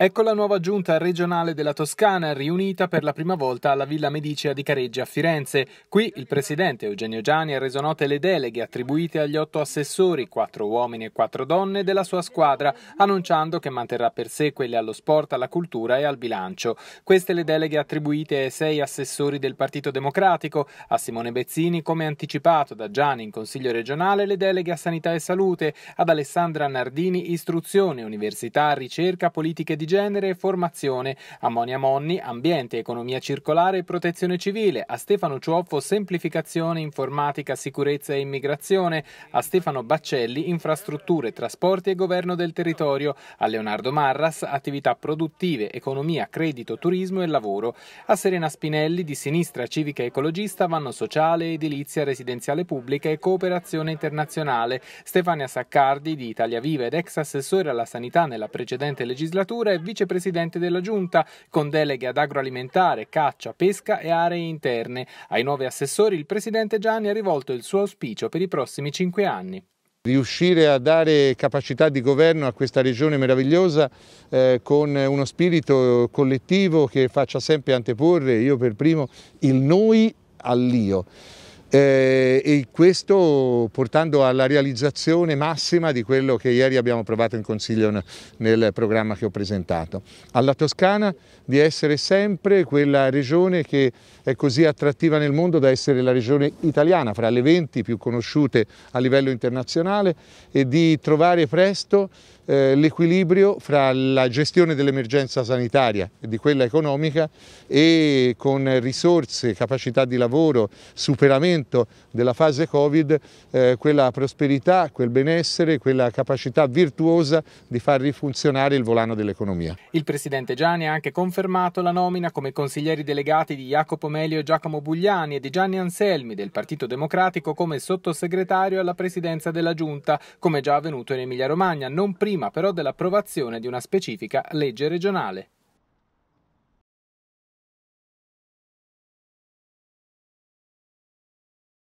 Ecco la nuova giunta regionale della Toscana riunita per la prima volta alla Villa Medicea di Careggia a Firenze. Qui il presidente Eugenio Giani ha reso note le deleghe attribuite agli otto assessori, quattro uomini e quattro donne della sua squadra, annunciando che manterrà per sé quelle allo sport, alla cultura e al bilancio. Queste le deleghe attribuite ai sei assessori del Partito Democratico, a Simone Bezzini come anticipato da Giani in Consiglio regionale le deleghe a Sanità e Salute, ad Alessandra Nardini Istruzione, Università, Ricerca, Politiche di genere e formazione, a Monia Monni ambiente, economia circolare e protezione civile, a Stefano Cioffo, semplificazione, informatica, sicurezza e immigrazione, a Stefano Baccelli infrastrutture, trasporti e governo del territorio, a Leonardo Marras attività produttive, economia, credito, turismo e lavoro, a Serena Spinelli di sinistra civica e ecologista vanno sociale, edilizia, residenziale pubblica e cooperazione internazionale, Stefania Saccardi di Italia Viva ed ex assessore alla sanità nella precedente legislatura e vicepresidente della Giunta, con deleghe ad agroalimentare, caccia, pesca e aree interne. Ai nuovi assessori il presidente Gianni ha rivolto il suo auspicio per i prossimi cinque anni riuscire a dare capacità di governo a questa regione meravigliosa eh, con uno spirito collettivo che faccia sempre anteporre, io per primo, il noi all'io eh, e questo portando alla realizzazione massima di quello che ieri abbiamo provato in Consiglio nel programma che ho presentato. Alla Toscana di essere sempre quella regione che è così attrattiva nel mondo da essere la regione italiana, fra le 20 più conosciute a livello internazionale e di trovare presto eh, l'equilibrio fra la gestione dell'emergenza sanitaria e di quella economica e con risorse, capacità di lavoro, superamento della fase Covid, eh, quella prosperità, quel benessere, quella capacità virtuosa di far rifunzionare il volano dell'economia. Il presidente Gianni ha anche confermato la nomina come consiglieri delegati di Jacopo Melio e Giacomo Bugliani e di Gianni Anselmi del Partito Democratico come sottosegretario alla presidenza della Giunta, come già avvenuto in Emilia Romagna, non prima prima però dell'approvazione di una specifica legge regionale.